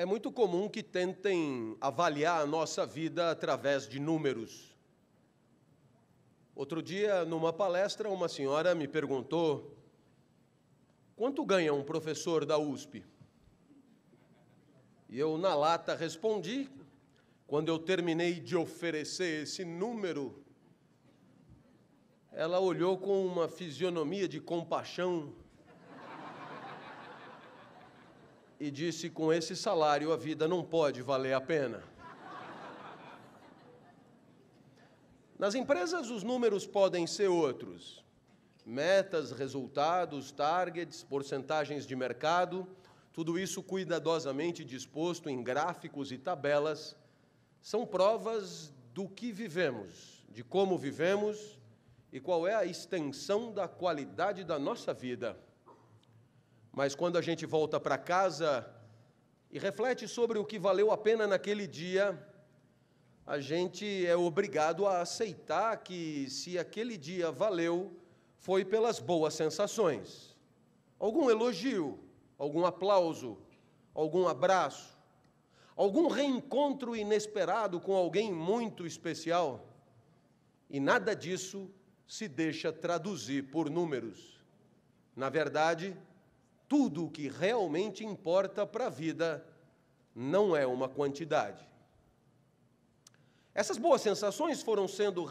É muito comum que tentem avaliar a nossa vida através de números. Outro dia, numa palestra, uma senhora me perguntou: quanto ganha um professor da USP? E eu, na lata, respondi. Quando eu terminei de oferecer esse número, ela olhou com uma fisionomia de compaixão e disse: com esse salário a vida não pode valer a pena. Nas empresas, os números podem ser outros: metas, resultados, targets, porcentagens de mercado, tudo isso cuidadosamente disposto em gráficos e tabelas, são provas do que vivemos, de como vivemos e qual é a extensão da qualidade da nossa vida. Mas quando a gente volta para casa e reflete sobre o que valeu a pena naquele dia, a gente é obrigado a aceitar que se aquele dia valeu, foi pelas boas sensações. Algum elogio, algum aplauso, algum abraço, algum reencontro inesperado com alguém muito especial. E nada disso se deixa traduzir por números. Na verdade, tudo o que realmente importa para a vida não é uma quantidade. Essas boas sensações foram sendo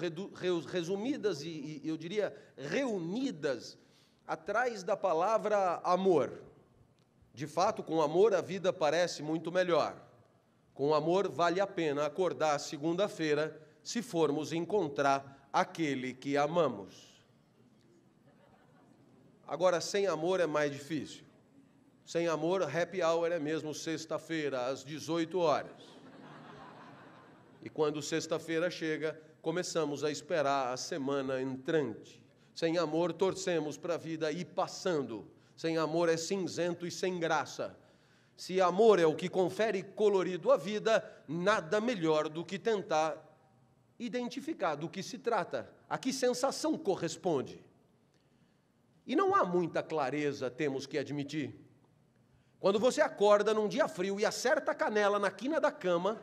resumidas e, eu diria, reunidas atrás da palavra amor. De fato, com amor a vida parece muito melhor. Com amor vale a pena acordar segunda-feira se formos encontrar aquele que amamos. Agora, sem amor é mais difícil. Sem amor, happy hour é mesmo sexta-feira, às 18 horas. E quando sexta-feira chega, começamos a esperar a semana entrante. Sem amor, torcemos para a vida ir passando. Sem amor, é cinzento e sem graça. Se amor é o que confere colorido à vida, nada melhor do que tentar identificar do que se trata, a que sensação corresponde. E não há muita clareza, temos que admitir. Quando você acorda num dia frio e acerta a canela na quina da cama,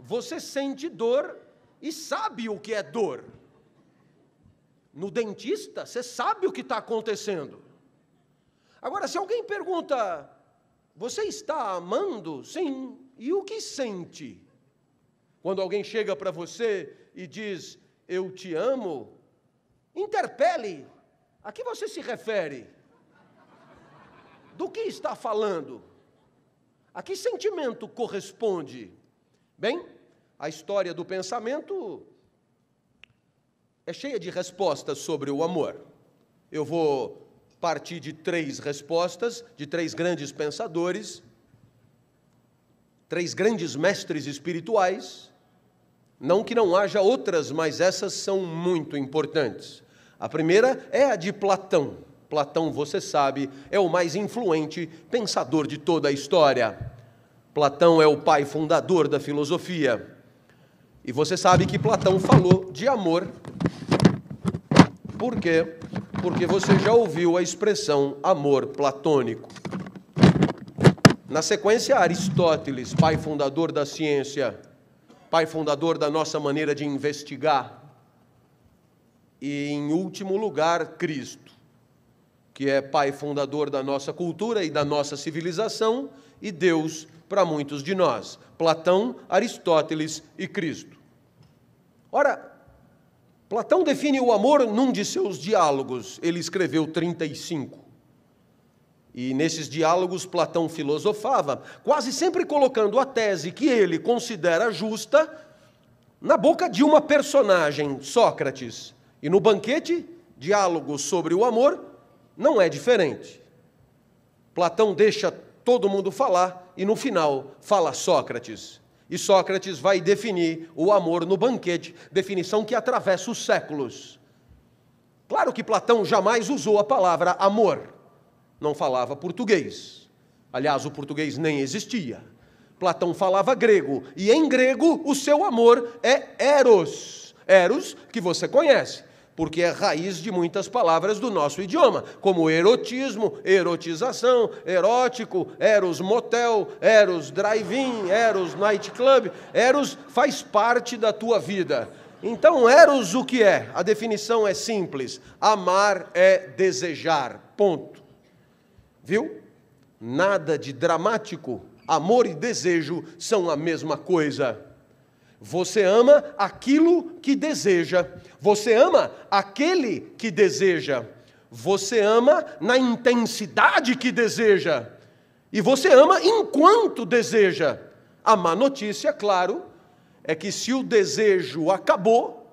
você sente dor e sabe o que é dor. No dentista, você sabe o que está acontecendo. Agora, se alguém pergunta, você está amando? Sim. E o que sente? Quando alguém chega para você e diz, eu te amo, interpele. A que você se refere? Do que está falando? A que sentimento corresponde? Bem, a história do pensamento é cheia de respostas sobre o amor. Eu vou partir de três respostas, de três grandes pensadores, três grandes mestres espirituais. Não que não haja outras, mas essas são muito importantes. A primeira é a de Platão. Platão, você sabe, é o mais influente pensador de toda a história. Platão é o pai fundador da filosofia. E você sabe que Platão falou de amor. Por quê? Porque você já ouviu a expressão amor platônico. Na sequência, Aristóteles, pai fundador da ciência, pai fundador da nossa maneira de investigar. E, em último lugar, Cristo que é pai fundador da nossa cultura e da nossa civilização, e Deus para muitos de nós: Platão, Aristóteles e Cristo. Ora, Platão define o amor num de seus diálogos, ele escreveu 35. E nesses diálogos, Platão filosofava, quase sempre colocando a tese que ele considera justa na boca de uma personagem, Sócrates, e no banquete, diálogo sobre o amor, não é diferente. Platão deixa todo mundo falar e no final fala Sócrates. E Sócrates vai definir o amor no banquete, definição que atravessa os séculos. Claro que Platão jamais usou a palavra amor, não falava português. Aliás, o português nem existia. Platão falava grego, e em grego o seu amor é Eros. Eros, que você conhece, porque é raiz de muitas palavras do nosso idioma, como erotismo, erotização, erótico, eros motel, eros drive-in, eros nightclub. Eros faz parte da tua vida. Então, eros o que é? A definição é simples: amar é desejar. Ponto. Viu? Nada de dramático. Amor e desejo são a mesma coisa. Você ama aquilo que deseja. Você ama aquele que deseja. Você ama na intensidade que deseja. E você ama enquanto deseja. A má notícia, claro, é que se o desejo acabou,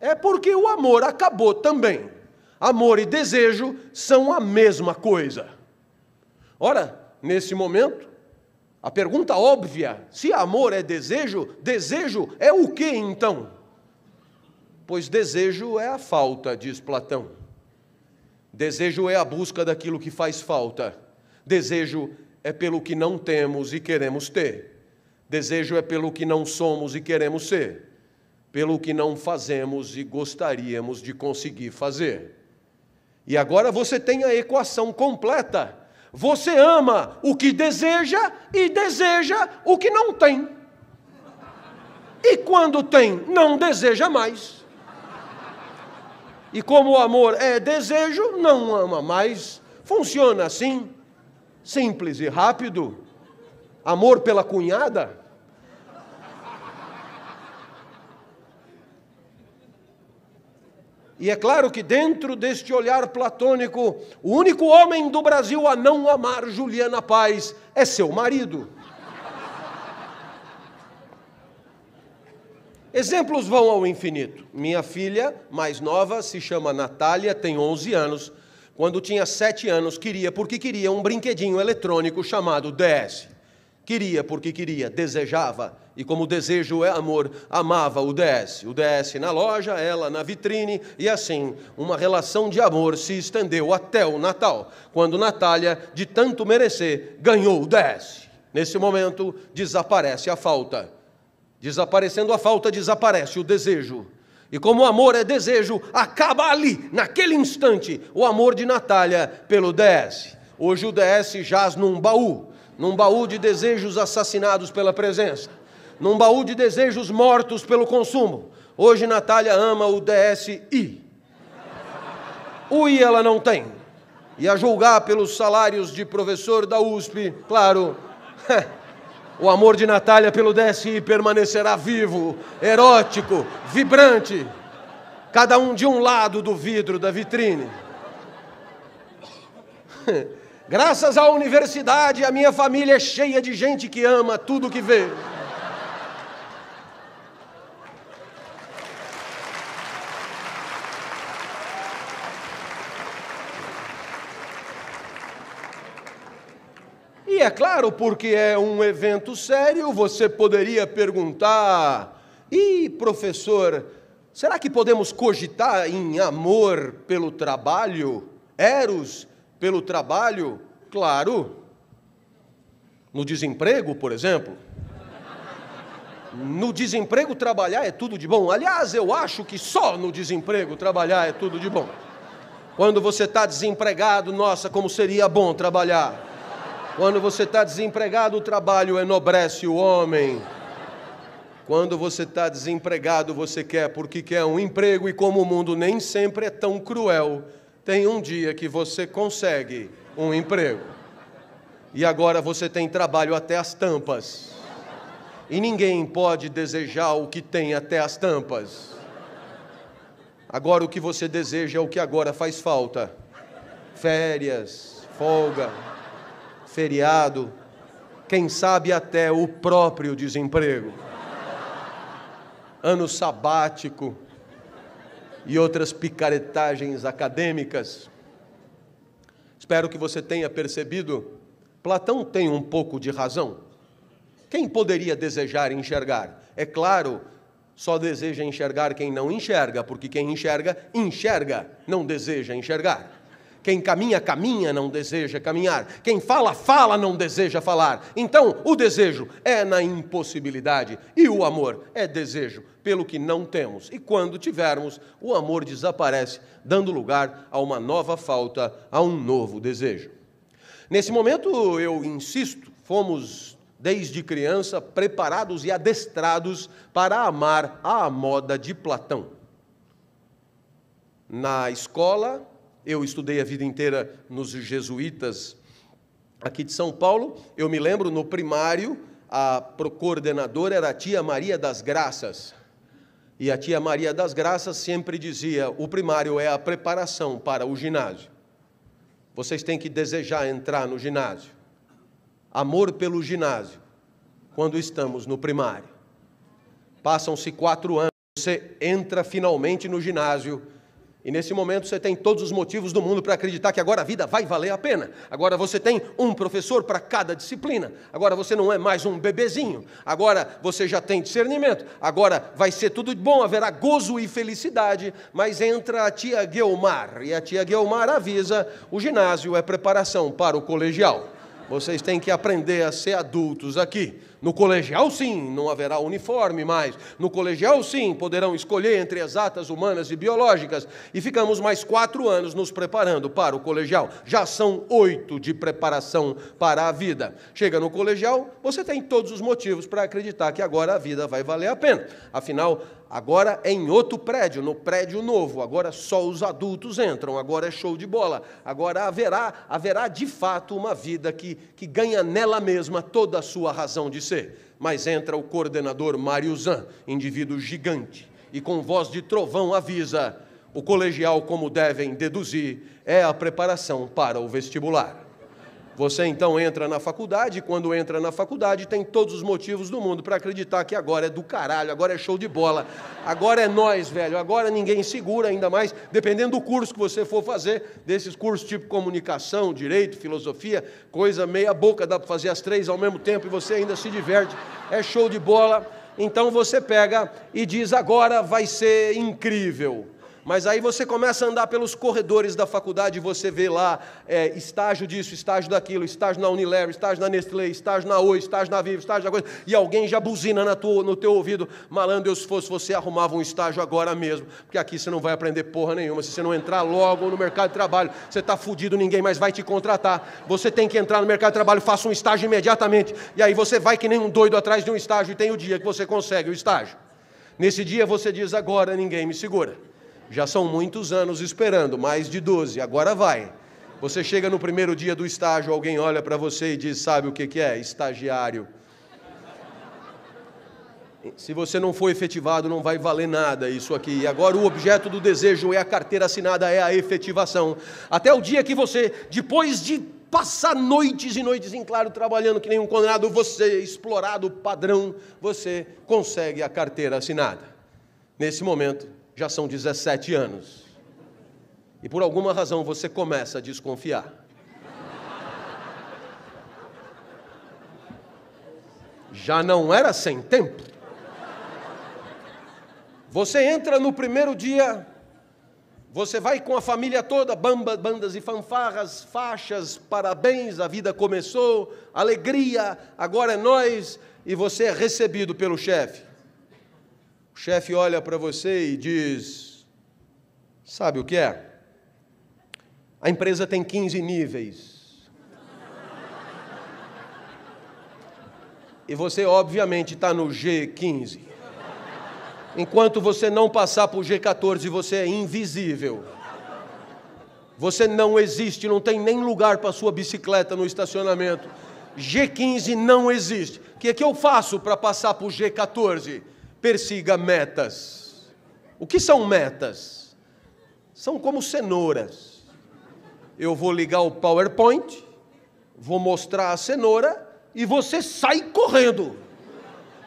é porque o amor acabou também. Amor e desejo são a mesma coisa. Ora, nesse momento, a pergunta óbvia: se amor é desejo, desejo é o que então? Pois desejo é a falta, diz Platão. Desejo é a busca daquilo que faz falta. Desejo é pelo que não temos e queremos ter. Desejo é pelo que não somos e queremos ser. Pelo que não fazemos e gostaríamos de conseguir fazer. E agora você tem a equação completa você ama o que deseja e deseja o que não tem. E quando tem, não deseja mais. E como o amor é desejo, não ama mais. Funciona assim, simples e rápido. Amor pela cunhada E é claro que, dentro deste olhar platônico, o único homem do Brasil a não amar Juliana Paz é seu marido. Exemplos vão ao infinito. Minha filha, mais nova, se chama Natália, tem 11 anos. Quando tinha 7 anos, queria porque queria um brinquedinho eletrônico chamado DS. Queria porque queria, desejava e como o desejo é amor, amava o DS. O DS na loja, ela na vitrine, e assim, uma relação de amor se estendeu até o Natal, quando Natália, de tanto merecer, ganhou o DS. Nesse momento, desaparece a falta. Desaparecendo a falta, desaparece o desejo. E como o amor é desejo, acaba ali, naquele instante, o amor de Natália pelo DS. Hoje o DS jaz num baú, num baú de desejos assassinados pela presença num baú de desejos mortos pelo consumo. Hoje Natália ama o DSI. O I ela não tem. E a julgar pelos salários de professor da USP, claro, o amor de Natália pelo DSI permanecerá vivo, erótico, vibrante, cada um de um lado do vidro da vitrine. Graças à universidade, a minha família é cheia de gente que ama tudo que vê. é claro, porque é um evento sério, você poderia perguntar: e professor, será que podemos cogitar em amor pelo trabalho? Eros pelo trabalho? Claro. No desemprego, por exemplo. No desemprego, trabalhar é tudo de bom. Aliás, eu acho que só no desemprego trabalhar é tudo de bom. Quando você está desempregado, nossa, como seria bom trabalhar. Quando você está desempregado, o trabalho enobrece o homem. Quando você está desempregado, você quer porque quer um emprego, e como o mundo nem sempre é tão cruel, tem um dia que você consegue um emprego. E agora você tem trabalho até as tampas. E ninguém pode desejar o que tem até as tampas. Agora o que você deseja é o que agora faz falta: férias, folga feriado, quem sabe até o próprio desemprego, ano sabático e outras picaretagens acadêmicas. Espero que você tenha percebido, Platão tem um pouco de razão. Quem poderia desejar enxergar? É claro, só deseja enxergar quem não enxerga, porque quem enxerga, enxerga, não deseja enxergar. Quem caminha, caminha, não deseja caminhar. Quem fala, fala, não deseja falar. Então, o desejo é na impossibilidade e o amor é desejo pelo que não temos. E quando tivermos, o amor desaparece, dando lugar a uma nova falta, a um novo desejo. Nesse momento, eu insisto, fomos desde criança preparados e adestrados para amar à moda de Platão. Na escola, eu estudei a vida inteira nos jesuítas aqui de São Paulo. Eu me lembro no primário, a coordenadora era a tia Maria das Graças. E a tia Maria das Graças sempre dizia: o primário é a preparação para o ginásio. Vocês têm que desejar entrar no ginásio. Amor pelo ginásio, quando estamos no primário. Passam-se quatro anos, você entra finalmente no ginásio e nesse momento você tem todos os motivos do mundo para acreditar que agora a vida vai valer a pena. Agora você tem um professor para cada disciplina. Agora você não é mais um bebezinho. Agora você já tem discernimento. Agora vai ser tudo de bom, haverá gozo e felicidade. Mas entra a tia Guilmar e a tia Guilmar avisa: o ginásio é preparação para o colegial. Vocês têm que aprender a ser adultos aqui. No colegial, sim, não haverá uniforme mais. No colegial, sim, poderão escolher entre exatas, humanas e biológicas. E ficamos mais quatro anos nos preparando para o colegial. Já são oito de preparação para a vida. Chega no colegial, você tem todos os motivos para acreditar que agora a vida vai valer a pena. Afinal, Agora é em outro prédio, no prédio novo. Agora só os adultos entram. Agora é show de bola. Agora haverá, haverá de fato uma vida que, que ganha nela mesma toda a sua razão de ser. Mas entra o coordenador Mário Zan, indivíduo gigante, e com voz de trovão avisa: o colegial, como devem deduzir, é a preparação para o vestibular. Você então entra na faculdade, e quando entra na faculdade, tem todos os motivos do mundo para acreditar que agora é do caralho, agora é show de bola, agora é nós, velho, agora ninguém segura, ainda mais, dependendo do curso que você for fazer, desses cursos tipo comunicação, direito, filosofia, coisa meia boca, dá para fazer as três ao mesmo tempo e você ainda se diverte, é show de bola. Então você pega e diz: agora vai ser incrível. Mas aí você começa a andar pelos corredores da faculdade e você vê lá é, estágio disso, estágio daquilo, estágio na Unilever, estágio na Nestlé, estágio na Oi, estágio na Vivo, estágio na coisa, e alguém já buzina na tua, no teu ouvido, malandro, eu se fosse você arrumava um estágio agora mesmo, porque aqui você não vai aprender porra nenhuma, se você não entrar logo no mercado de trabalho, você está fudido, ninguém mais vai te contratar. Você tem que entrar no mercado de trabalho, faça um estágio imediatamente, e aí você vai que nem um doido atrás de um estágio e tem o dia que você consegue o estágio. Nesse dia você diz agora ninguém me segura. Já são muitos anos esperando, mais de 12, agora vai. Você chega no primeiro dia do estágio, alguém olha para você e diz: Sabe o que, que é? Estagiário. Se você não for efetivado, não vai valer nada isso aqui. E agora o objeto do desejo é a carteira assinada, é a efetivação. Até o dia que você, depois de passar noites e noites em claro trabalhando que nem um condenado, você, explorado padrão, você consegue a carteira assinada. Nesse momento, já são 17 anos. E por alguma razão você começa a desconfiar. Já não era sem tempo. Você entra no primeiro dia, você vai com a família toda, bamba, bandas e fanfarras, faixas, parabéns, a vida começou, alegria, agora é nós, e você é recebido pelo chefe. O chefe olha para você e diz: Sabe o que é? A empresa tem 15 níveis. E você, obviamente, está no G15. Enquanto você não passar para o G14, você é invisível. Você não existe, não tem nem lugar para sua bicicleta no estacionamento. G15 não existe. O que é que eu faço para passar para o G14? persiga metas. O que são metas? São como cenouras. Eu vou ligar o PowerPoint, vou mostrar a cenoura e você sai correndo.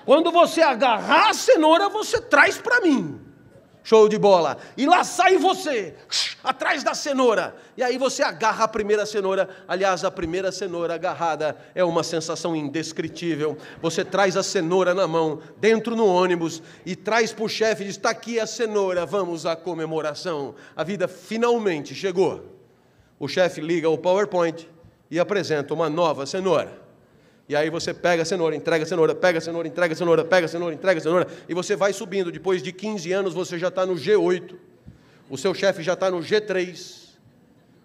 Quando você agarrar a cenoura, você traz para mim. Show de bola. E lá sai você, atrás da cenoura. E aí você agarra a primeira cenoura. Aliás, a primeira cenoura agarrada é uma sensação indescritível. Você traz a cenoura na mão, dentro no ônibus, e traz para o chefe e diz: está aqui a cenoura, vamos à comemoração. A vida finalmente chegou. O chefe liga o PowerPoint e apresenta uma nova cenoura. E aí você pega a cenoura, entrega a cenoura, pega a cenoura, entrega a cenoura, pega a cenoura, entrega a cenoura, e você vai subindo. Depois de 15 anos você já está no G8, o seu chefe já está no G3,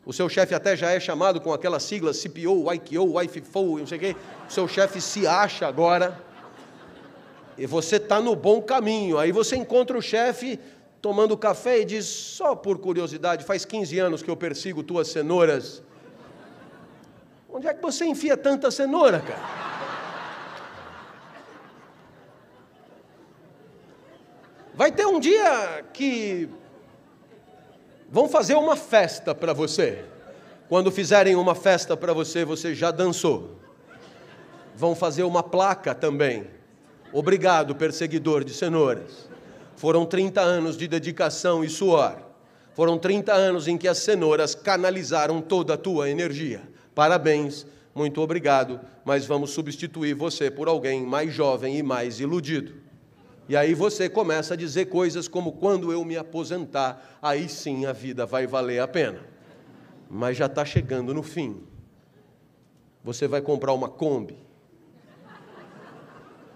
o seu chefe até já é chamado com aquela sigla CPO, IQO, IFFO, não sei o quê. O seu chefe se acha agora, e você está no bom caminho. Aí você encontra o chefe tomando café e diz: só por curiosidade, faz 15 anos que eu persigo tuas cenouras Onde é que você enfia tanta cenoura, cara? Vai ter um dia que vão fazer uma festa para você. Quando fizerem uma festa para você, você já dançou. Vão fazer uma placa também. Obrigado, perseguidor de cenouras. Foram 30 anos de dedicação e suor. Foram 30 anos em que as cenouras canalizaram toda a tua energia. Parabéns, muito obrigado, mas vamos substituir você por alguém mais jovem e mais iludido. E aí você começa a dizer coisas como: quando eu me aposentar, aí sim a vida vai valer a pena. Mas já está chegando no fim. Você vai comprar uma Kombi,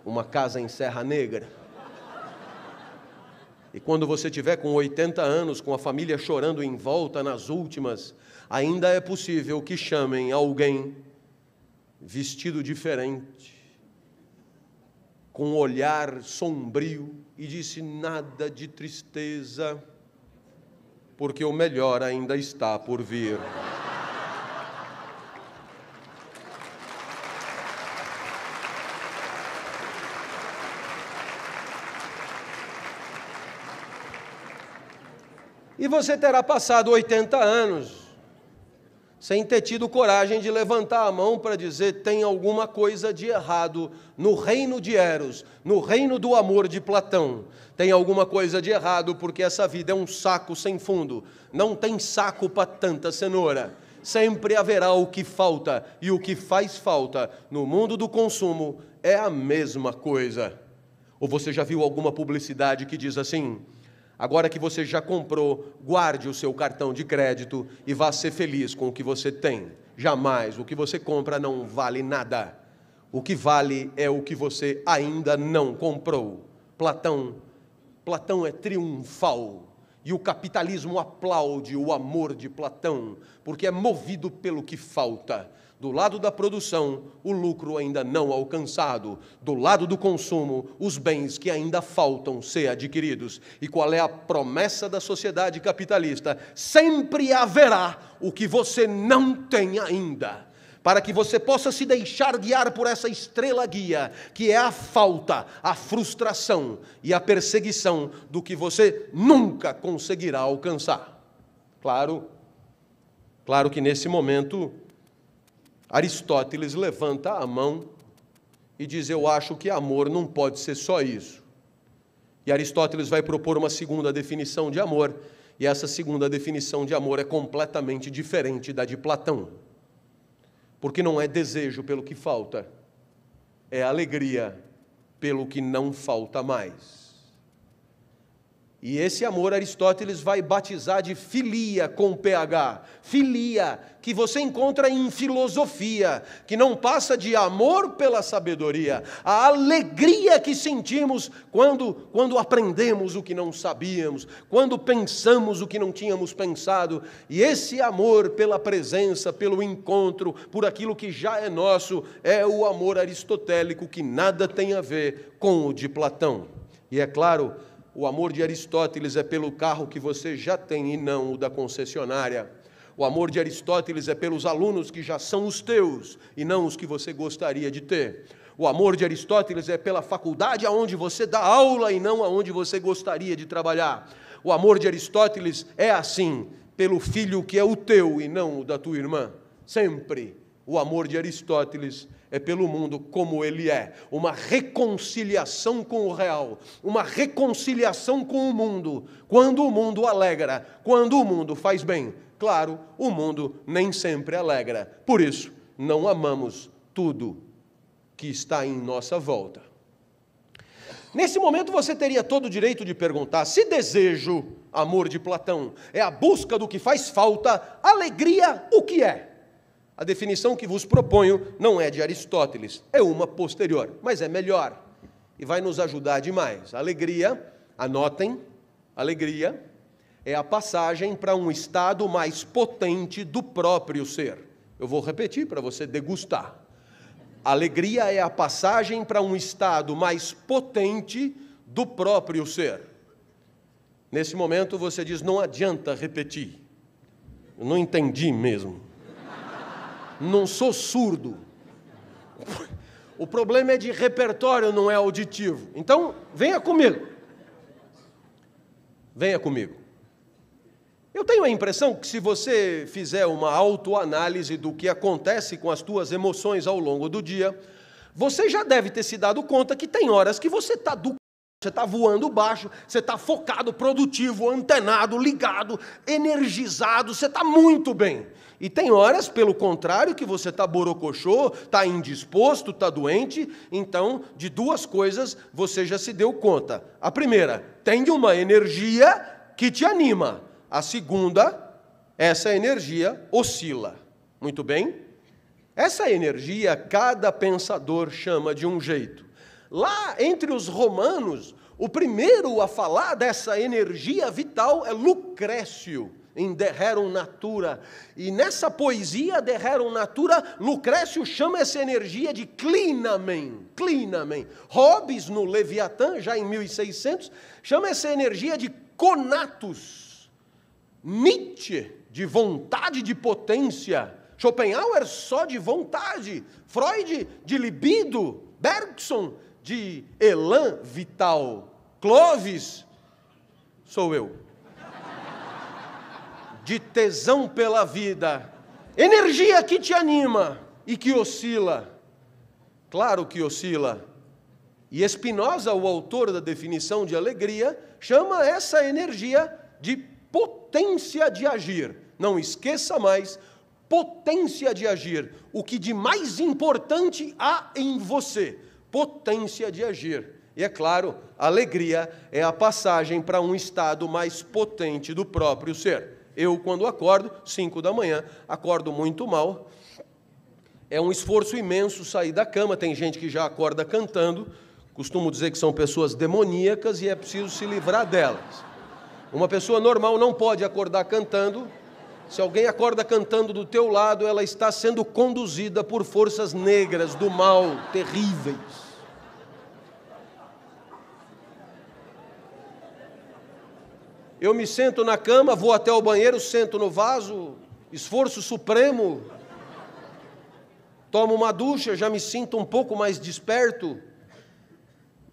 uma casa em Serra Negra. E quando você tiver com 80 anos, com a família chorando em volta nas últimas, ainda é possível que chamem alguém vestido diferente, com um olhar sombrio, e disse nada de tristeza, porque o melhor ainda está por vir. e você terá passado 80 anos sem ter tido coragem de levantar a mão para dizer tem alguma coisa de errado no reino de Eros, no reino do amor de Platão. Tem alguma coisa de errado porque essa vida é um saco sem fundo. Não tem saco para tanta cenoura. Sempre haverá o que falta e o que faz falta no mundo do consumo é a mesma coisa. Ou você já viu alguma publicidade que diz assim: Agora que você já comprou, guarde o seu cartão de crédito e vá ser feliz com o que você tem. Jamais o que você compra não vale nada. O que vale é o que você ainda não comprou. Platão, Platão é triunfal. E o capitalismo aplaude o amor de Platão, porque é movido pelo que falta. Do lado da produção, o lucro ainda não alcançado. Do lado do consumo, os bens que ainda faltam ser adquiridos. E qual é a promessa da sociedade capitalista? Sempre haverá o que você não tem ainda para que você possa se deixar guiar por essa estrela guia, que é a falta, a frustração e a perseguição do que você nunca conseguirá alcançar. Claro, claro que nesse momento Aristóteles levanta a mão e diz: Eu acho que amor não pode ser só isso. E Aristóteles vai propor uma segunda definição de amor, e essa segunda definição de amor é completamente diferente da de Platão. Porque não é desejo pelo que falta, é alegria pelo que não falta mais. E esse amor Aristóteles vai batizar de filia com PH. Filia, que você encontra em filosofia, que não passa de amor pela sabedoria, a alegria que sentimos quando, quando aprendemos o que não sabíamos, quando pensamos o que não tínhamos pensado. E esse amor pela presença, pelo encontro, por aquilo que já é nosso, é o amor aristotélico que nada tem a ver com o de Platão. E é claro, o amor de Aristóteles é pelo carro que você já tem e não o da concessionária. O amor de Aristóteles é pelos alunos que já são os teus e não os que você gostaria de ter. O amor de Aristóteles é pela faculdade aonde você dá aula e não aonde você gostaria de trabalhar. O amor de Aristóteles é assim, pelo filho que é o teu e não o da tua irmã. Sempre o amor de Aristóteles é pelo mundo como ele é, uma reconciliação com o real, uma reconciliação com o mundo, quando o mundo alegra, quando o mundo faz bem. Claro, o mundo nem sempre alegra, por isso não amamos tudo que está em nossa volta. Nesse momento você teria todo o direito de perguntar: se desejo, amor de Platão, é a busca do que faz falta, alegria o que é? A definição que vos proponho não é de Aristóteles, é uma posterior, mas é melhor e vai nos ajudar demais. Alegria, anotem, alegria é a passagem para um estado mais potente do próprio ser. Eu vou repetir para você degustar. Alegria é a passagem para um estado mais potente do próprio ser. Nesse momento você diz: não adianta repetir. Eu não entendi mesmo. Não sou surdo. O problema é de repertório, não é auditivo. Então, venha comigo. Venha comigo. Eu tenho a impressão que se você fizer uma autoanálise do que acontece com as tuas emoções ao longo do dia, você já deve ter se dado conta que tem horas que você está do você está voando baixo, você está focado, produtivo, antenado, ligado, energizado, você está muito bem. E tem horas, pelo contrário, que você está borocochô, está indisposto, está doente. Então, de duas coisas você já se deu conta. A primeira, tem uma energia que te anima. A segunda, essa energia oscila. Muito bem? Essa energia, cada pensador chama de um jeito. Lá entre os romanos, o primeiro a falar dessa energia vital é Lucrécio, em De Rerum Natura. E nessa poesia, De Rerum Natura, Lucrécio chama essa energia de clinamen, clinamen. Hobbes, no Leviatã, já em 1600, chama essa energia de conatus. Nietzsche, de vontade de potência. Schopenhauer, só de vontade. Freud, de libido. Bergson, de Elan Vital Clovis, sou eu. De tesão pela vida, energia que te anima e que oscila. Claro que oscila. E Espinosa, o autor da definição de alegria, chama essa energia de potência de agir. Não esqueça mais, potência de agir, o que de mais importante há em você potência de agir. E é claro, alegria é a passagem para um estado mais potente do próprio ser. Eu, quando acordo, 5 da manhã, acordo muito mal. É um esforço imenso sair da cama. Tem gente que já acorda cantando. Costumo dizer que são pessoas demoníacas e é preciso se livrar delas. Uma pessoa normal não pode acordar cantando. Se alguém acorda cantando do teu lado, ela está sendo conduzida por forças negras do mal terríveis. Eu me sento na cama, vou até o banheiro, sento no vaso, esforço supremo, tomo uma ducha, já me sinto um pouco mais desperto.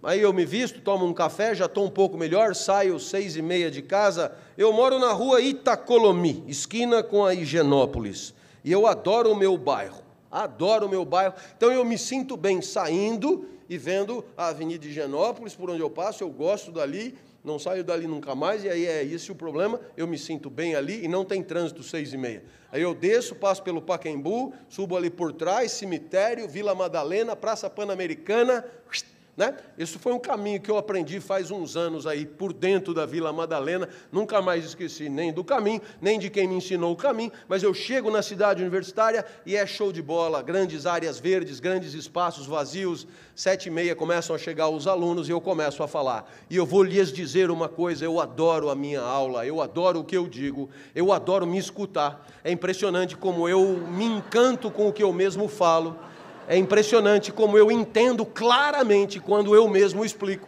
Aí eu me visto, tomo um café, já estou um pouco melhor, saio seis e meia de casa. Eu moro na rua Itacolomi, esquina com a Higienópolis. E eu adoro o meu bairro, adoro o meu bairro. Então eu me sinto bem saindo e vendo a Avenida Higienópolis, por onde eu passo, eu gosto dali não saio dali nunca mais, e aí é esse o problema, eu me sinto bem ali e não tem trânsito seis e meia. Aí eu desço, passo pelo Paquembu, subo ali por trás, cemitério, Vila Madalena, Praça Pan-Americana, né? Isso foi um caminho que eu aprendi faz uns anos aí por dentro da Vila Madalena, nunca mais esqueci nem do caminho, nem de quem me ensinou o caminho, mas eu chego na cidade universitária e é show de bola, grandes áreas verdes, grandes espaços vazios, sete e meia começam a chegar os alunos e eu começo a falar. E eu vou lhes dizer uma coisa, eu adoro a minha aula, eu adoro o que eu digo, eu adoro me escutar. É impressionante como eu me encanto com o que eu mesmo falo é impressionante como eu entendo claramente quando eu mesmo explico.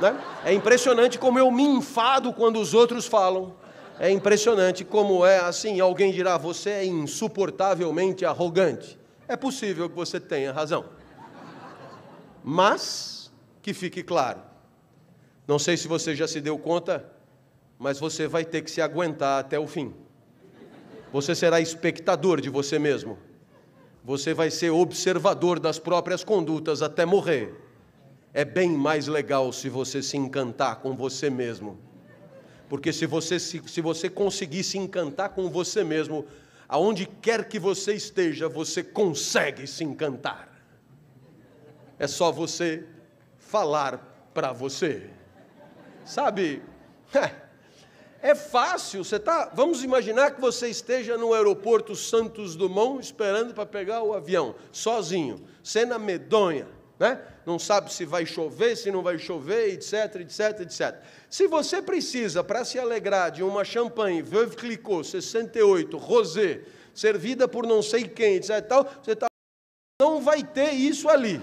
Né? É impressionante como eu me enfado quando os outros falam. É impressionante como é assim: alguém dirá, você é insuportavelmente arrogante. É possível que você tenha razão. Mas, que fique claro, não sei se você já se deu conta, mas você vai ter que se aguentar até o fim. Você será espectador de você mesmo. Você vai ser observador das próprias condutas até morrer. É bem mais legal se você se encantar com você mesmo. Porque se você, se, se você conseguir se encantar com você mesmo, aonde quer que você esteja, você consegue se encantar. É só você falar para você. Sabe? É fácil, você tá, vamos imaginar que você esteja no aeroporto Santos Dumont esperando para pegar o avião, sozinho, cena medonha, né? Não sabe se vai chover, se não vai chover, etc, etc, etc. Se você precisa para se alegrar de uma champanhe Veuve Clicquot 68 rosé, servida por não sei quem, etc, tal, você tá, não vai ter isso ali.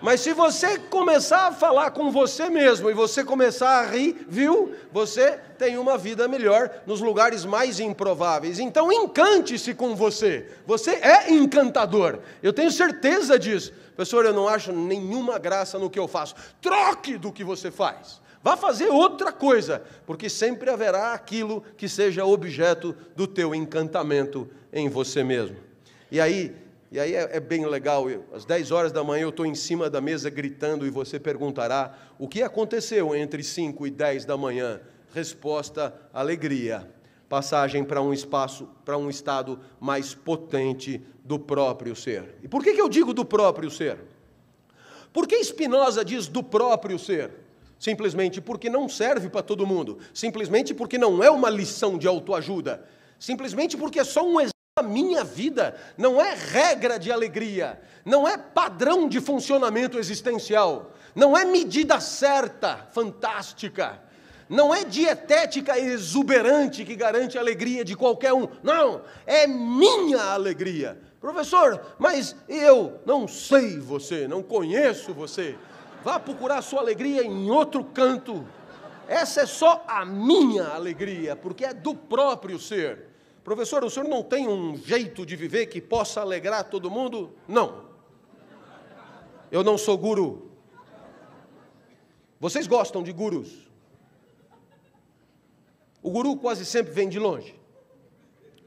Mas se você começar a falar com você mesmo e você começar a rir, viu? Você tem uma vida melhor nos lugares mais improváveis. Então encante-se com você. Você é encantador. Eu tenho certeza disso. Professor, eu não acho nenhuma graça no que eu faço. Troque do que você faz. Vá fazer outra coisa, porque sempre haverá aquilo que seja objeto do teu encantamento em você mesmo. E aí, e aí é, é bem legal, eu, às 10 horas da manhã eu estou em cima da mesa gritando e você perguntará: o que aconteceu entre 5 e 10 da manhã? Resposta: alegria. Passagem para um espaço, para um estado mais potente do próprio ser. E por que, que eu digo do próprio ser? Por que Spinoza diz do próprio ser? Simplesmente porque não serve para todo mundo, simplesmente porque não é uma lição de autoajuda, simplesmente porque é só um exemplo a minha vida não é regra de alegria, não é padrão de funcionamento existencial, não é medida certa, fantástica, não é dietética exuberante que garante a alegria de qualquer um. Não, é minha alegria. Professor, mas eu não sei você, não conheço você. Vá procurar sua alegria em outro canto. Essa é só a minha alegria, porque é do próprio ser. Professor, o senhor não tem um jeito de viver que possa alegrar todo mundo? Não. Eu não sou guru. Vocês gostam de gurus? O guru quase sempre vem de longe.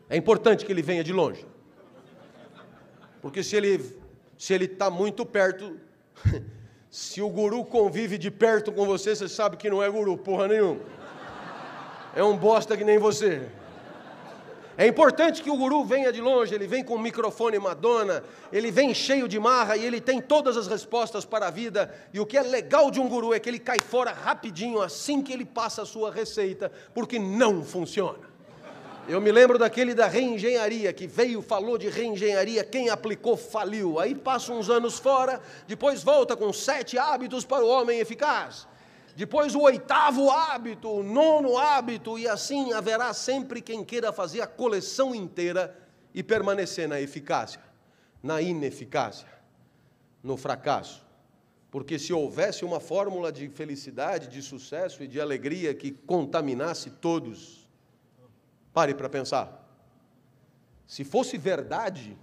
É importante que ele venha de longe. Porque se ele se ele está muito perto, se o guru convive de perto com você, você sabe que não é guru, porra nenhuma. É um bosta que nem você. É importante que o guru venha de longe, ele vem com o microfone Madonna, ele vem cheio de marra e ele tem todas as respostas para a vida. E o que é legal de um guru é que ele cai fora rapidinho assim que ele passa a sua receita, porque não funciona. Eu me lembro daquele da reengenharia, que veio, falou de reengenharia, quem aplicou faliu. Aí passa uns anos fora, depois volta com sete hábitos para o homem eficaz depois o oitavo hábito, o nono hábito, e assim haverá sempre quem queira fazer a coleção inteira e permanecer na eficácia, na ineficácia, no fracasso. Porque se houvesse uma fórmula de felicidade, de sucesso e de alegria que contaminasse todos, pare para pensar. Se fosse verdade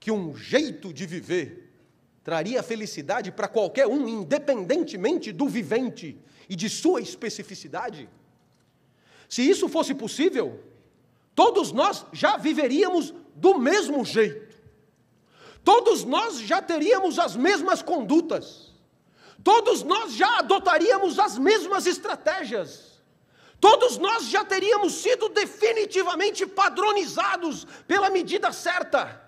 que um jeito de viver traria felicidade para qualquer um, independentemente do vivente e de sua especificidade? Se isso fosse possível, todos nós já viveríamos do mesmo jeito, todos nós já teríamos as mesmas condutas, todos nós já adotaríamos as mesmas estratégias, todos nós já teríamos sido definitivamente padronizados pela medida certa.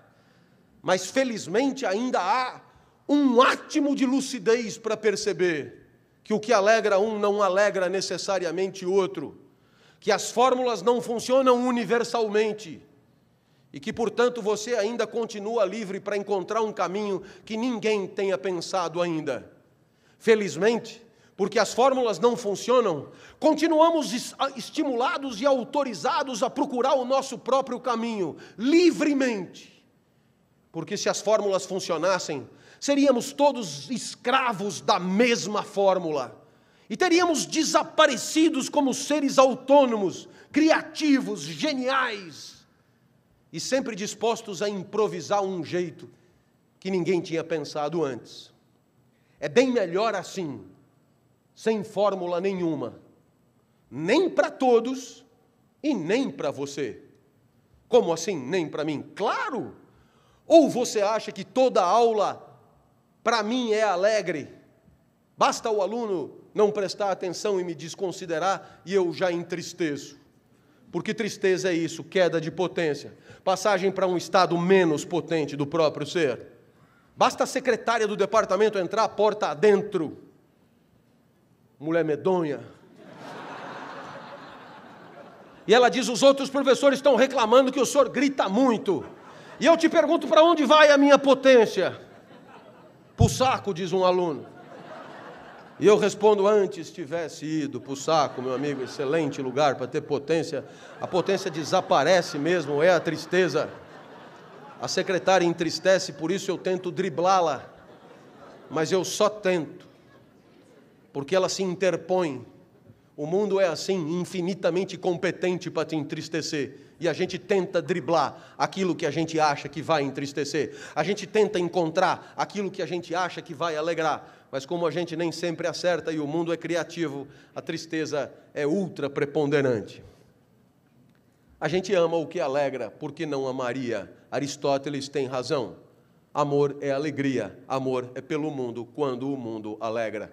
Mas felizmente ainda há um átimo de lucidez para perceber que o que alegra um não alegra necessariamente outro, que as fórmulas não funcionam universalmente e que, portanto, você ainda continua livre para encontrar um caminho que ninguém tenha pensado ainda. Felizmente, porque as fórmulas não funcionam, continuamos estimulados e autorizados a procurar o nosso próprio caminho, livremente porque se as fórmulas funcionassem, seríamos todos escravos da mesma fórmula e teríamos desaparecidos como seres autônomos, criativos, geniais e sempre dispostos a improvisar um jeito que ninguém tinha pensado antes. É bem melhor assim, sem fórmula nenhuma, nem para todos e nem para você. Como assim, nem para mim? Claro! Ou você acha que toda aula, para mim, é alegre? Basta o aluno não prestar atenção e me desconsiderar e eu já entristeço. Porque tristeza é isso, queda de potência, passagem para um estado menos potente do próprio ser. Basta a secretária do departamento entrar a porta adentro. Mulher medonha. E ela diz: os outros professores estão reclamando que o senhor grita muito. E eu te pergunto: para onde vai a minha potência? Para o saco, diz um aluno. E eu respondo: antes tivesse ido para o saco, meu amigo, excelente lugar para ter potência. A potência desaparece mesmo, é a tristeza. A secretária entristece, por isso eu tento driblá-la. Mas eu só tento, porque ela se interpõe. O mundo é assim, infinitamente competente para te entristecer e a gente tenta driblar aquilo que a gente acha que vai entristecer, a gente tenta encontrar aquilo que a gente acha que vai alegrar, mas como a gente nem sempre acerta e o mundo é criativo, a tristeza é ultra preponderante. A gente ama o que alegra, porque não amaria? Aristóteles tem razão. Amor é alegria, amor é pelo mundo quando o mundo alegra.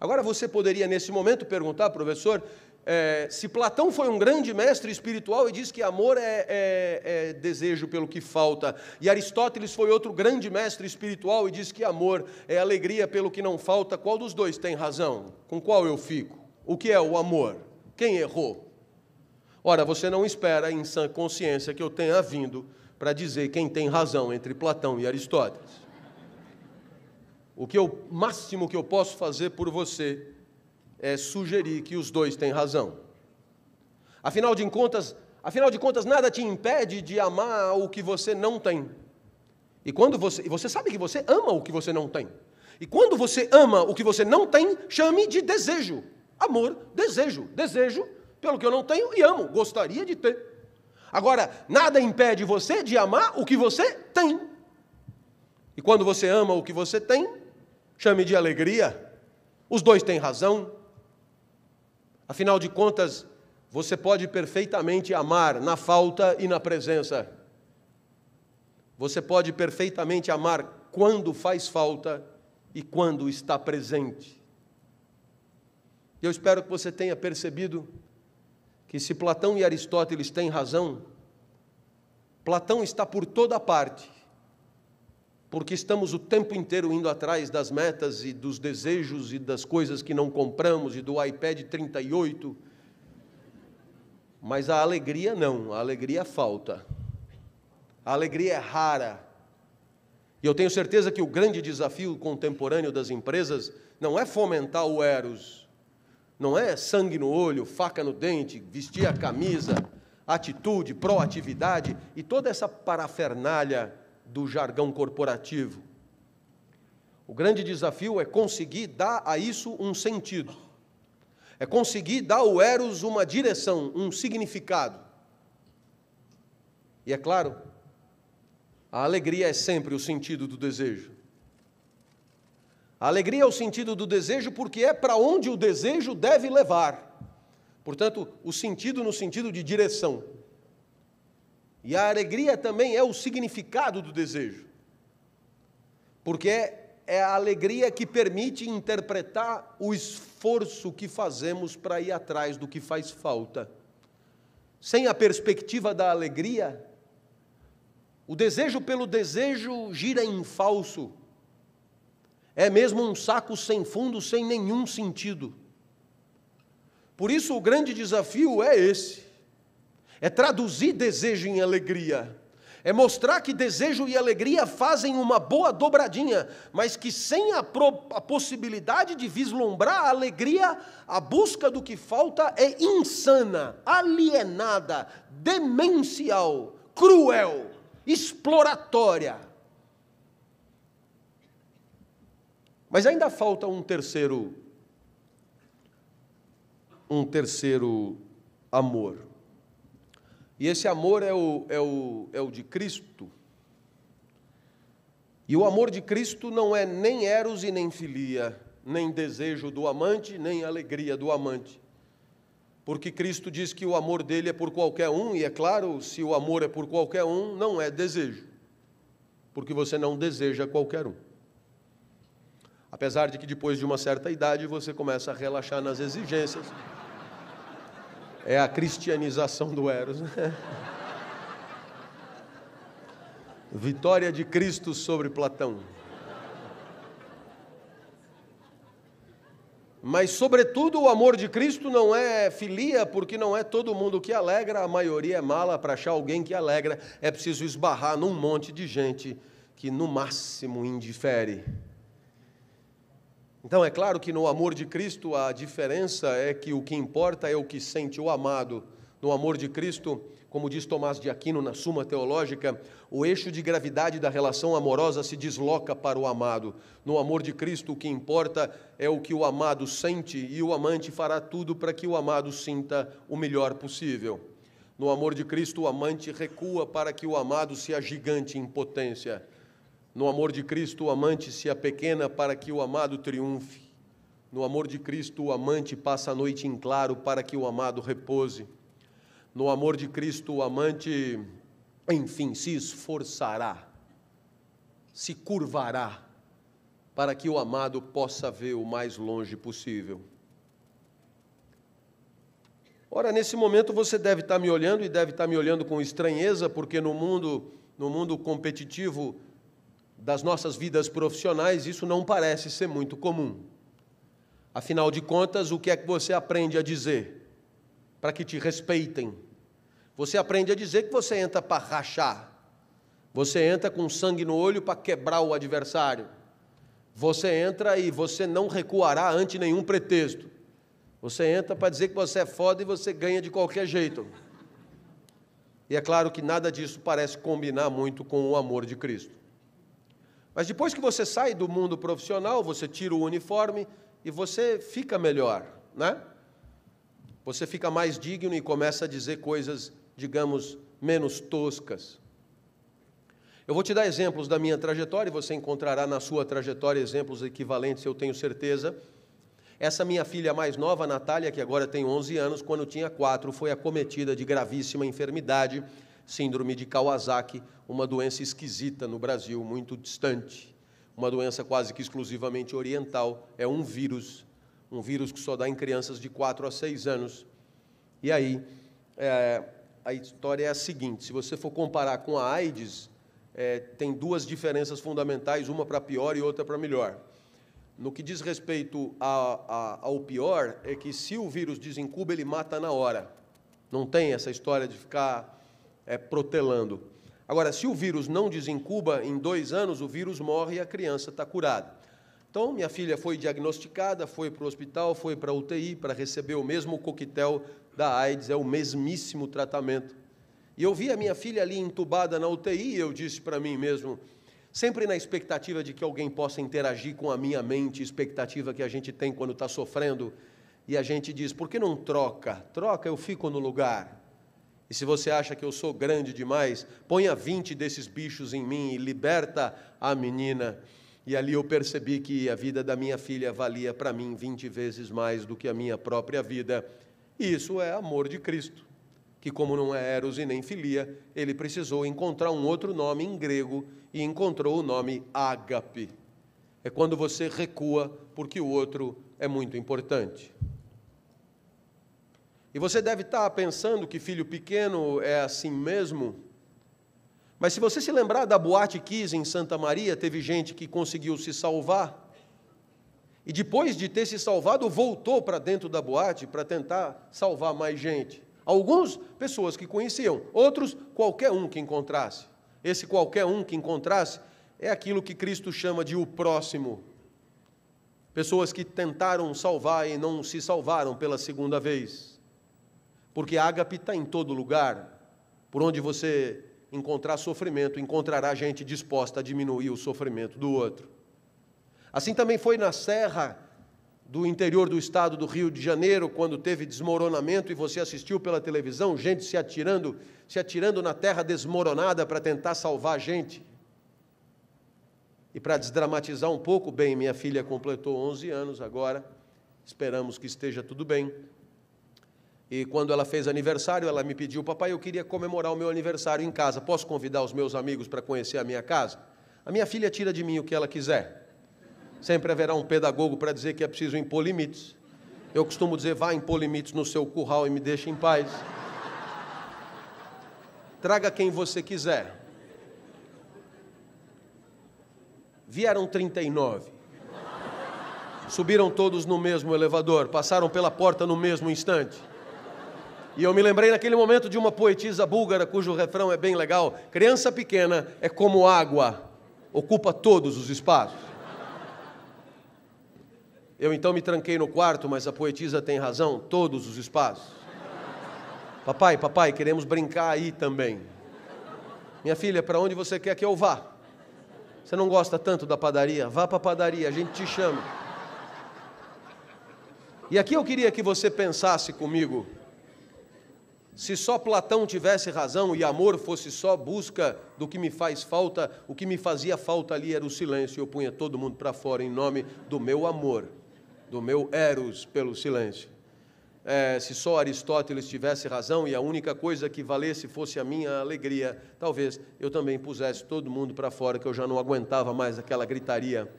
Agora você poderia nesse momento perguntar, professor, é, se Platão foi um grande mestre espiritual e diz que amor é, é, é, desejo pelo que falta, e Aristóteles foi outro grande mestre espiritual e diz que amor é alegria pelo que não falta, qual dos dois tem razão? Com qual eu fico? O que é o amor? Quem errou? Ora, você não espera em sã consciência que eu tenha vindo para dizer quem tem razão entre Platão e Aristóteles. O que eu, máximo que eu posso fazer por você é, sugerir que os dois têm razão. Afinal de contas, afinal de contas, nada te impede de amar o que você não tem. E quando você, você sabe que você ama o que você não tem. E quando você ama o que você não tem, chame de desejo. Amor, desejo, desejo pelo que eu não tenho e amo, gostaria de ter. Agora, nada impede você de amar o que você tem. E quando você ama o que você tem, chame de alegria. Os dois têm razão, Afinal de contas, você pode perfeitamente amar na falta e na presença. Você pode perfeitamente amar quando faz falta e quando está presente. Eu espero que você tenha percebido que, se Platão e Aristóteles têm razão, Platão está por toda parte porque estamos o tempo inteiro indo atrás das metas e dos desejos e das coisas que não compramos e do iPad 38. Mas a alegria não, a alegria falta. A alegria é rara. E eu tenho certeza que o grande desafio contemporâneo das empresas não é fomentar o Eros, não é sangue no olho, faca no dente, vestir a camisa, atitude, proatividade e toda essa parafernália do jargão corporativo. O grande desafio é conseguir dar a isso um sentido, é conseguir dar ao Eros uma direção, um significado. E é claro, a alegria é sempre o sentido do desejo. A alegria é o sentido do desejo porque é para onde o desejo deve levar. Portanto, o sentido no sentido de direção. E a alegria também é o significado do desejo, porque é, é a alegria que permite interpretar o esforço que fazemos para ir atrás do que faz falta. Sem a perspectiva da alegria, o desejo pelo desejo gira em falso. É mesmo um saco sem fundo, sem nenhum sentido. Por isso, o grande desafio é esse é traduzir desejo em alegria, é mostrar que desejo e alegria fazem uma boa dobradinha, mas que sem a, a possibilidade de vislumbrar a alegria, a busca do que falta é insana, alienada, demencial, cruel, exploratória. Mas ainda falta um terceiro um terceiro amor. E esse amor é o, é o, é o de Cristo. E o amor de Cristo não é nem eros e nem filia, nem desejo do amante, nem alegria do amante. Porque Cristo diz que o amor dele é por qualquer um, e é claro, se o amor é por qualquer um, não é desejo. Porque você não deseja qualquer um. Apesar de que depois de uma certa idade você começa a relaxar nas exigências. É a cristianização do Eros. Né? Vitória de Cristo sobre Platão. Mas, sobretudo, o amor de Cristo não é filia, porque não é todo mundo que alegra, a maioria é mala. Para achar alguém que alegra, é preciso esbarrar num monte de gente que, no máximo, indifere. Então, é claro que no amor de Cristo a diferença é que o que importa é o que sente o amado. No amor de Cristo, como diz Tomás de Aquino na Suma Teológica, o eixo de gravidade da relação amorosa se desloca para o amado. No amor de Cristo, o que importa é o que o amado sente e o amante fará tudo para que o amado sinta o melhor possível. No amor de Cristo, o amante recua para que o amado se agigante em potência. No amor de Cristo, o amante se apequena para que o amado triunfe. No amor de Cristo, o amante passa a noite em claro para que o amado repose. No amor de Cristo, o amante, enfim, se esforçará, se curvará para que o amado possa ver o mais longe possível. Ora, nesse momento você deve estar me olhando e deve estar me olhando com estranheza, porque no mundo, no mundo competitivo das nossas vidas profissionais, isso não parece ser muito comum. Afinal de contas, o que é que você aprende a dizer para que te respeitem? Você aprende a dizer que você entra para rachar, você entra com sangue no olho para quebrar o adversário, você entra e você não recuará ante nenhum pretexto, você entra para dizer que você é foda e você ganha de qualquer jeito. E é claro que nada disso parece combinar muito com o amor de Cristo. Mas depois que você sai do mundo profissional, você tira o uniforme e você fica melhor, né? Você fica mais digno e começa a dizer coisas, digamos, menos toscas. Eu vou te dar exemplos da minha trajetória, e você encontrará na sua trajetória exemplos equivalentes, eu tenho certeza. Essa minha filha mais nova, Natália, que agora tem 11 anos, quando tinha 4, foi acometida de gravíssima enfermidade síndrome de Kawasaki, uma doença esquisita no Brasil, muito distante, uma doença quase que exclusivamente oriental, é um vírus, um vírus que só dá em crianças de 4 a 6 anos. E aí, é, a história é a seguinte: se você for comparar com a AIDS, é, tem duas diferenças fundamentais, uma para pior e outra para melhor. No que diz respeito a, a, ao pior, é que se o vírus desencuba, ele mata na hora. Não tem essa história de ficar é, protelando. Agora, se o vírus não desincuba em dois anos, o vírus morre e a criança está curada. Então, minha filha foi diagnosticada, foi para o hospital, foi para a UTI para receber o mesmo coquetel da AIDS, é o mesmíssimo tratamento. E eu vi a minha filha ali entubada na UTI e eu disse para mim mesmo, sempre na expectativa de que alguém possa interagir com a minha mente, expectativa que a gente tem quando está sofrendo, e a gente diz: por que não troca? Troca, eu fico no lugar. E se você acha que eu sou grande demais, ponha 20 desses bichos em mim e liberta a menina. E ali eu percebi que a vida da minha filha valia para mim 20 vezes mais do que a minha própria vida. E isso é amor de Cristo, que, como não é Eros e nem Filia, ele precisou encontrar um outro nome em grego e encontrou o nome ágape. É quando você recua porque o outro é muito importante. E você deve estar pensando que filho pequeno é assim mesmo. Mas se você se lembrar da Boate Kiss em Santa Maria, teve gente que conseguiu se salvar. E depois de ter se salvado, voltou para dentro da boate para tentar salvar mais gente. Alguns, pessoas que conheciam, outros, qualquer um que encontrasse. Esse qualquer um que encontrasse é aquilo que Cristo chama de o próximo. Pessoas que tentaram salvar e não se salvaram pela segunda vez. Porque a ágape está em todo lugar, por onde você encontrar sofrimento, encontrará gente disposta a diminuir o sofrimento do outro. Assim também foi na serra do interior do estado do Rio de Janeiro, quando teve desmoronamento e você assistiu pela televisão, gente se atirando, se atirando na terra desmoronada para tentar salvar gente. E para desdramatizar um pouco, bem, minha filha completou 11 anos agora, esperamos que esteja tudo bem. E quando ela fez aniversário, ela me pediu: Papai, eu queria comemorar o meu aniversário em casa. Posso convidar os meus amigos para conhecer a minha casa? A minha filha tira de mim o que ela quiser. Sempre haverá um pedagogo para dizer que é preciso impor limites. Eu costumo dizer: vá impor limites no seu curral e me deixe em paz. Traga quem você quiser. Vieram 39. Subiram todos no mesmo elevador, passaram pela porta no mesmo instante. E eu me lembrei naquele momento de uma poetisa búlgara cujo refrão é bem legal: Criança pequena é como água, ocupa todos os espaços. Eu então me tranquei no quarto, mas a poetisa tem razão: todos os espaços. Papai, papai, queremos brincar aí também. Minha filha, para onde você quer que eu vá? Você não gosta tanto da padaria? Vá para a padaria, a gente te chama. E aqui eu queria que você pensasse comigo se só Platão tivesse razão e amor fosse só busca do que me faz falta, o que me fazia falta ali era o silêncio. Eu punha todo mundo para fora em nome do meu amor, do meu eros pelo silêncio. É, se só Aristóteles tivesse razão e a única coisa que valesse fosse a minha alegria, talvez eu também pusesse todo mundo para fora, que eu já não aguentava mais aquela gritaria.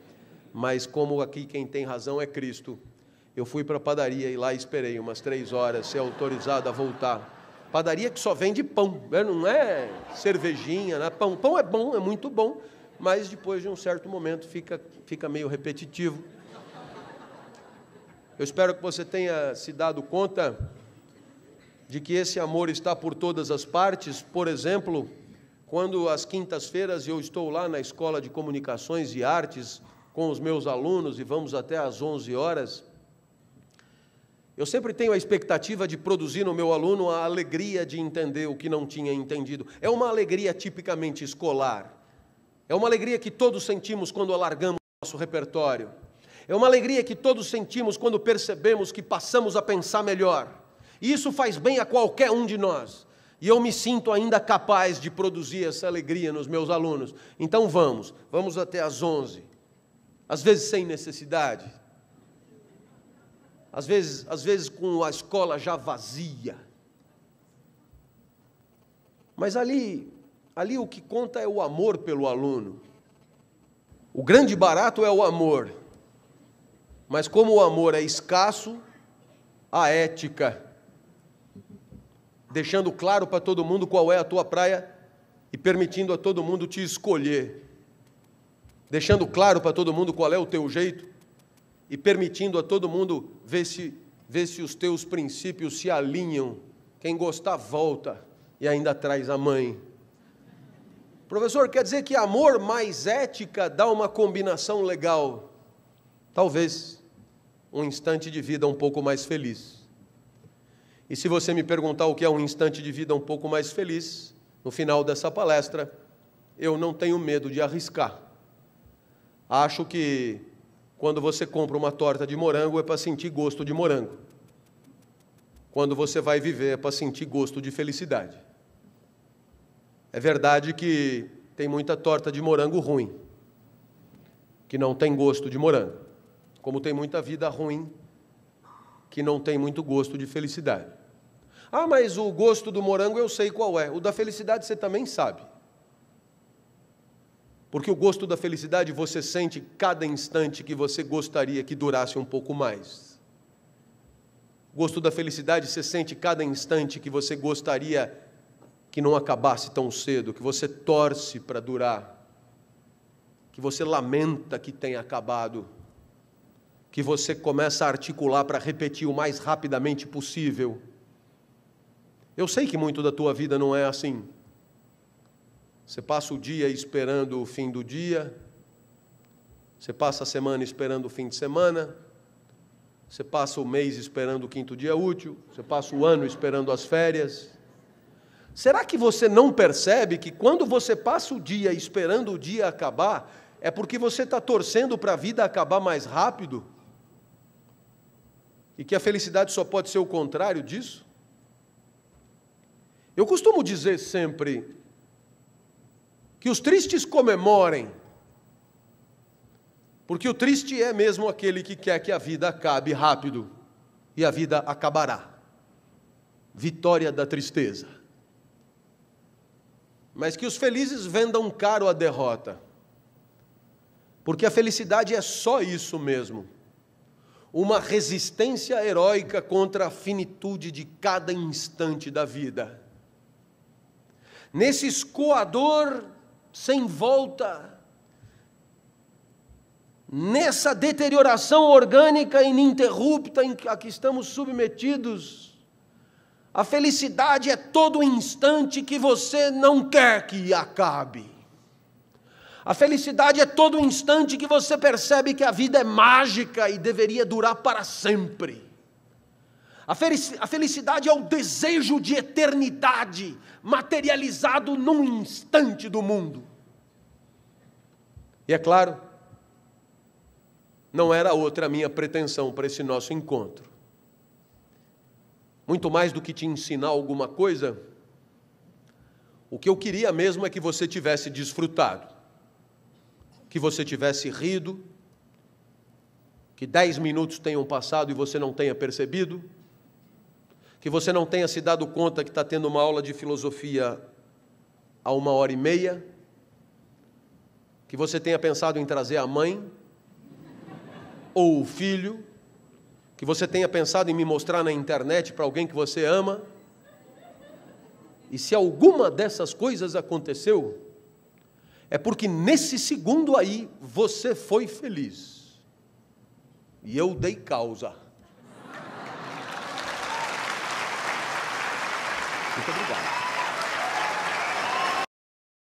Mas como aqui quem tem razão é Cristo, eu fui para a padaria e lá esperei umas três horas ser autorizado a voltar. Padaria que só vende pão, né? não é cervejinha, né? pão. Pão é bom, é muito bom, mas depois de um certo momento fica, fica meio repetitivo. Eu espero que você tenha se dado conta de que esse amor está por todas as partes. Por exemplo, quando às quintas-feiras eu estou lá na Escola de Comunicações e Artes com os meus alunos e vamos até às 11 horas, eu sempre tenho a expectativa de produzir no meu aluno a alegria de entender o que não tinha entendido. É uma alegria tipicamente escolar. É uma alegria que todos sentimos quando alargamos nosso repertório. É uma alegria que todos sentimos quando percebemos que passamos a pensar melhor. E isso faz bem a qualquer um de nós. E eu me sinto ainda capaz de produzir essa alegria nos meus alunos. Então vamos, vamos até às 11. Às vezes sem necessidade, às vezes, às vezes com a escola já vazia. Mas ali, ali o que conta é o amor pelo aluno. O grande barato é o amor. Mas como o amor é escasso, a ética, deixando claro para todo mundo qual é a tua praia e permitindo a todo mundo te escolher. Deixando claro para todo mundo qual é o teu jeito e permitindo a todo mundo vê se, vê se os teus princípios se alinham. Quem gostar, volta e ainda traz a mãe. Professor, quer dizer que amor mais ética dá uma combinação legal? Talvez um instante de vida um pouco mais feliz. E se você me perguntar o que é um instante de vida um pouco mais feliz, no final dessa palestra, eu não tenho medo de arriscar. Acho que quando você compra uma torta de morango, é para sentir gosto de morango. Quando você vai viver, é para sentir gosto de felicidade. É verdade que tem muita torta de morango ruim, que não tem gosto de morango. Como tem muita vida ruim, que não tem muito gosto de felicidade. Ah, mas o gosto do morango eu sei qual é, o da felicidade você também sabe. Porque o gosto da felicidade você sente cada instante que você gostaria que durasse um pouco mais. O gosto da felicidade você sente cada instante que você gostaria que não acabasse tão cedo, que você torce para durar, que você lamenta que tenha acabado, que você começa a articular para repetir o mais rapidamente possível. Eu sei que muito da tua vida não é assim. Você passa o dia esperando o fim do dia, você passa a semana esperando o fim de semana, você passa o mês esperando o quinto dia útil, você passa o ano esperando as férias. Será que você não percebe que quando você passa o dia esperando o dia acabar, é porque você está torcendo para a vida acabar mais rápido? E que a felicidade só pode ser o contrário disso? Eu costumo dizer sempre que os tristes comemorem, porque o triste é mesmo aquele que quer que a vida acabe rápido, e a vida acabará. Vitória da tristeza. Mas que os felizes vendam caro a derrota, porque a felicidade é só isso mesmo uma resistência heróica contra a finitude de cada instante da vida. Nesse escoador sem volta. Nessa deterioração orgânica ininterrupta em a que estamos submetidos, a felicidade é todo instante que você não quer que acabe. A felicidade é todo instante que você percebe que a vida é mágica e deveria durar para sempre. A felicidade é o desejo de eternidade, materializado num instante do mundo. E é claro, não era outra a minha pretensão para esse nosso encontro. Muito mais do que te ensinar alguma coisa, o que eu queria mesmo é que você tivesse desfrutado, que você tivesse rido, que dez minutos tenham passado e você não tenha percebido que você não tenha se dado conta que está tendo uma aula de filosofia a uma hora e meia, que você tenha pensado em trazer a mãe ou o filho, que você tenha pensado em me mostrar na internet para alguém que você ama. E se alguma dessas coisas aconteceu, é porque nesse segundo aí você foi feliz. E eu dei causa. Muito obrigado.